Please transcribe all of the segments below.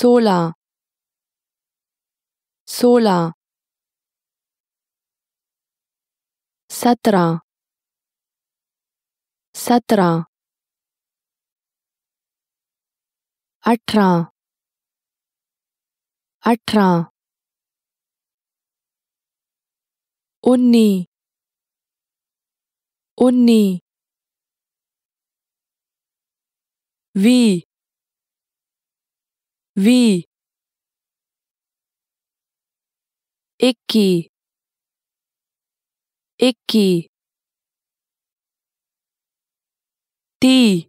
सोलह सोलह सत्रह सत्रह अठारह अठारह उन्नी उन्नी वी वी इक्की इक्की ती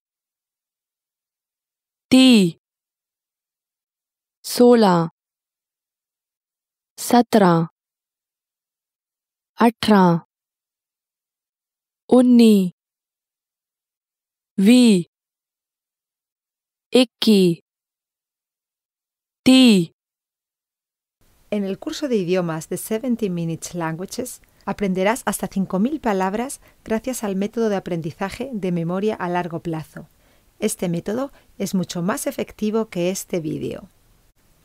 ती सोलह सत्रह अठारह उन्नी वी इक्की En el curso de idiomas de 70 Minutes Languages aprenderás hasta 5.000 palabras gracias al método de aprendizaje de memoria a largo plazo. Este método es mucho más efectivo que este vídeo.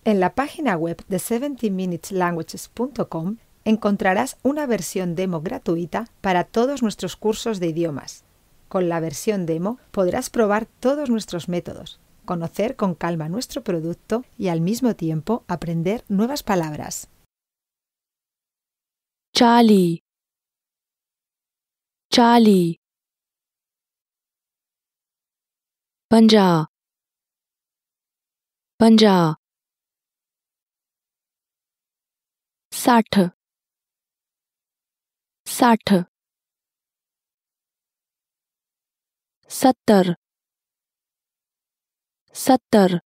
En la página web de 70minuteslanguages.com encontrarás una versión demo gratuita para todos nuestros cursos de idiomas. Con la versión demo podrás probar todos nuestros métodos, conocer con calma nuestro producto y al mismo tiempo aprender nuevas palabras. Charlie Charlie Panja Panja Sat. Sat. sat सत्तर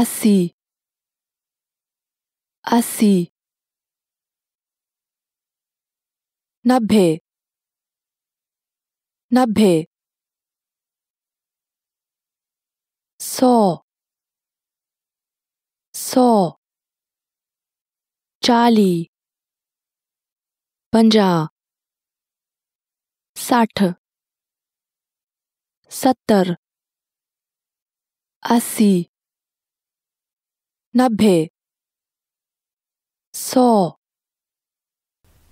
अस्सी अस्सी नब्बे नब्बे सौ सौ चाली पंजा साठ सत्तर Asi. नब्बे So.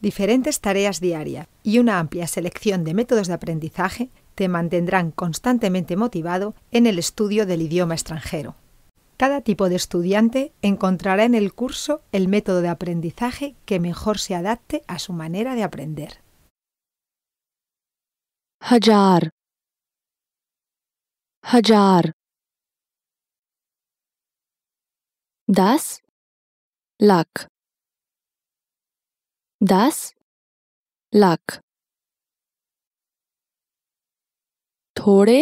Diferentes tareas diarias y una amplia selección de métodos de aprendizaje te mantendrán constantemente motivado en el estudio del idioma extranjero. Cada tipo de estudiante encontrará en el curso el método de aprendizaje que mejor se adapte a su manera de aprender. Hajar हजार दस लाख दस लाख थोड़े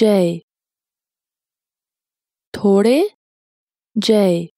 जय थोड़े जय